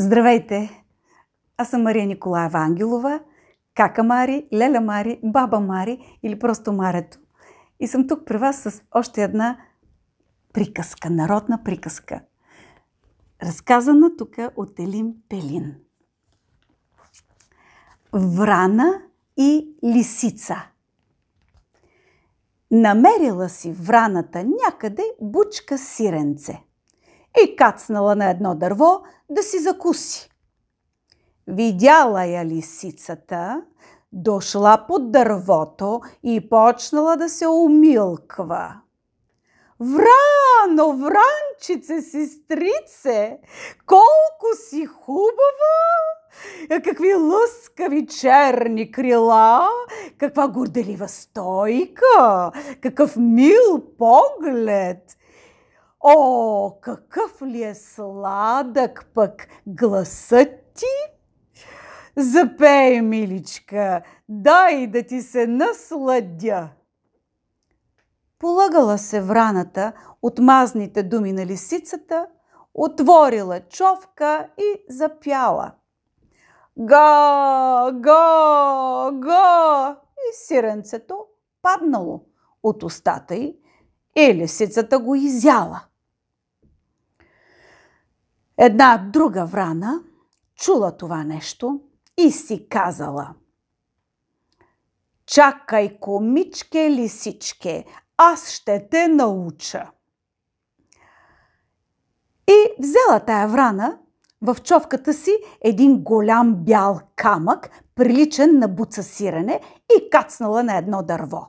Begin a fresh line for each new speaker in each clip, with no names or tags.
Здравейте! Аз съм Мария Николаева Ангелова, кака Мари, леля Мари, баба Мари или просто Марето. И съм тук при вас с още една приказка, народна приказка. Разказана тук от Елим Пелин. Врана и лисица. Намерила си враната някъде бучка сиренце – и е кацнала на едно дърво да си закуси. Видяла я лисицата, дошла под дървото и почнала да се умилква. Врано, вранчице, сестрице, колко си хубава! Какви лъскави черни крила, каква горделива стойка, какъв мил поглед, О, какъв ли е сладък пък гласът ти? Запей, миличка, дай да ти се насладя. Полагала се враната от мазните думи на лисицата, отворила човка и запяла. Га, га, га! И сиренцето паднало от устата й и лисицата го изяла. Една друга врана чула това нещо и си казала «Чакай, комичке лисичке, аз ще те науча!» И взела тая врана в човката си един голям бял камък, приличен на буцасиране и кацнала на едно дърво.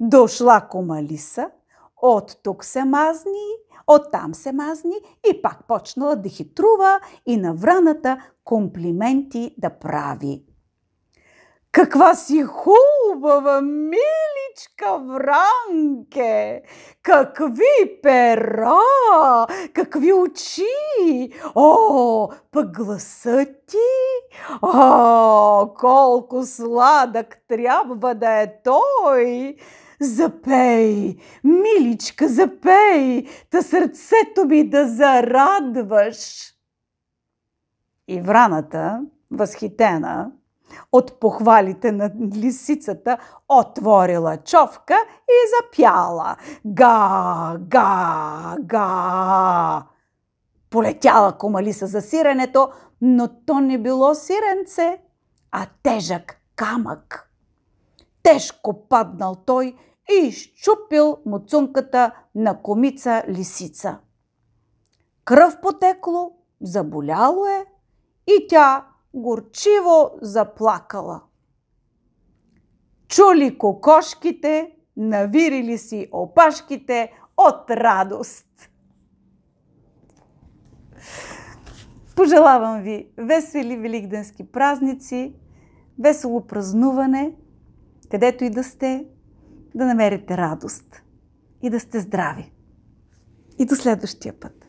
Дошла кома лиса, от тук се мазни Оттам се мазни и пак почнала да хитрува и на враната комплименти да прави. Каква си хубава, миличка Вранке! Какви пера! Какви очи! О, пък гласът ти! О, колко сладък трябва да е той! запей, миличка, запей, та сърцето ми да зарадваш. И враната, възхитена от похвалите на лисицата, отворила човка и запяла. Га, га, га. Полетяла комалиса за сиренето, но то не било сиренце, а тежък камък. Тежко паднал той и изчупил муцунката на комица лисица. Кръв потекло, заболяло е и тя горчиво заплакала. Чули кокошките, навирили си опашките от радост. Пожелавам ви весели великденски празници, весело празнуване, където и да сте, да намерите радост и да сте здрави. И до следващия път!